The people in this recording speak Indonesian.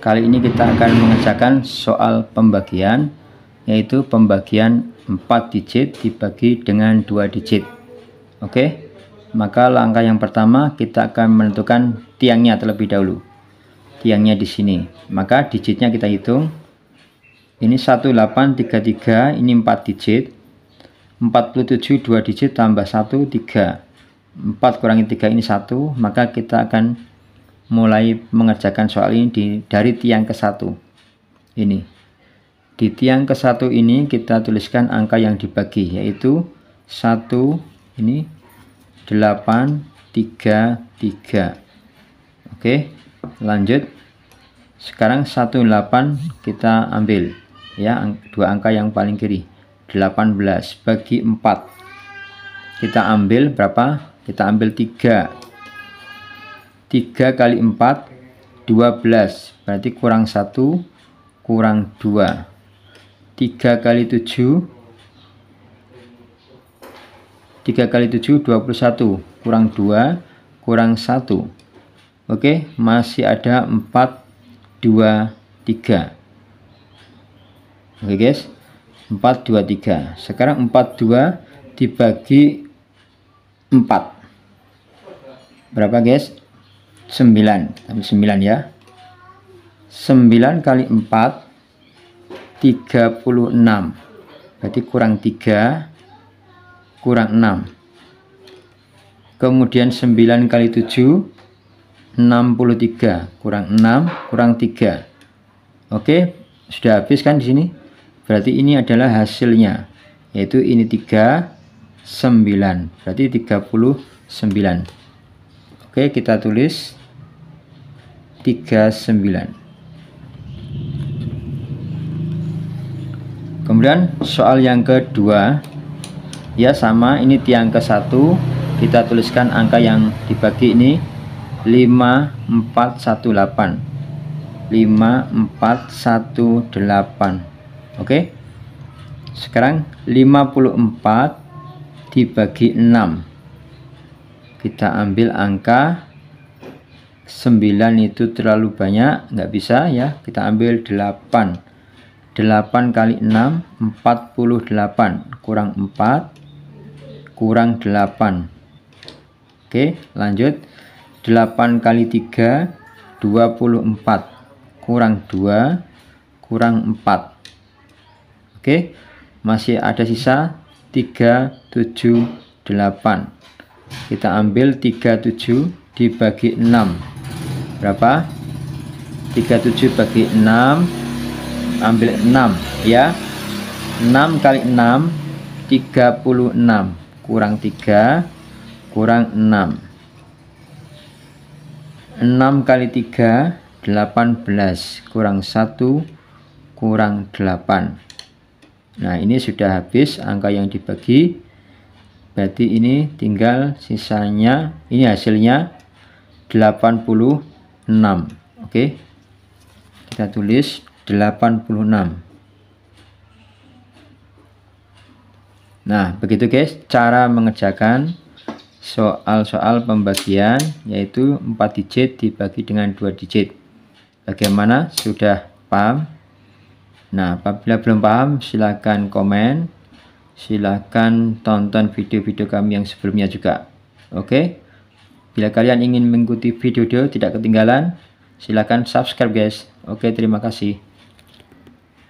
kali ini kita akan mengerjakan soal pembagian yaitu pembagian 4 digit dibagi dengan 2 digit oke okay? maka langkah yang pertama kita akan menentukan tiangnya terlebih dahulu tiangnya di sini maka digitnya kita hitung ini 1833 ini 4 digit 47 2 digit tambah 1 3 4 kurangi 3 ini 1 maka kita akan mulai mengerjakan soal ini di, dari tiang ke satu ini di tiang ke satu ini kita tuliskan angka yang dibagi yaitu satu ini delapan tiga tiga oke lanjut sekarang satu delapan kita ambil ya dua angka yang paling kiri delapan belas bagi empat kita ambil berapa kita ambil tiga 3 kali 4 12 berarti kurang 1 kurang 2 3 kali 7 3 kali 7 21 kurang 2 kurang 1 oke masih ada 4 2 3 oke guys 4 2 3 sekarang 4 2 dibagi 4 berapa guys 9 tapi 9 ya 9 kali 4 36 berarti kurang 3 kurang 6 kemudian 9 kali 7 63 kurang 6 kurang 3 oke sudah habis kan di sini berarti ini adalah hasilnya yaitu ini 3 9 berarti 39 Oke kita tulis 39 kemudian soal yang kedua ya sama ini tiang ke satu kita tuliskan angka yang dibagi ini 5418 5418 oke sekarang 54 dibagi 6 kita ambil angka 9 itu terlalu banyak nggak bisa ya kita ambil 8 8 kali 6 48 kurang 4 kurang 8 oke lanjut 8 kali 3 24 kurang 2 kurang 4 oke masih ada sisa 3 7 8 kita ambil 37 dibagi 6 berapa 37 bagi 6 ambil 6 ya 6 kali 6 36 kurang 3 kurang 6 6 kali 3 18 kurang 1 kurang 8 nah ini sudah habis angka yang dibagi berarti ini tinggal sisanya ini hasilnya 82 86 oke okay. kita tulis 86 nah begitu guys cara mengerjakan soal-soal pembagian yaitu 4 digit dibagi dengan 2 digit bagaimana sudah paham nah apabila belum paham silahkan komen silahkan tonton video-video kami yang sebelumnya juga oke okay? Bila kalian ingin mengikuti video-video tidak ketinggalan, silakan subscribe guys. Oke, terima kasih.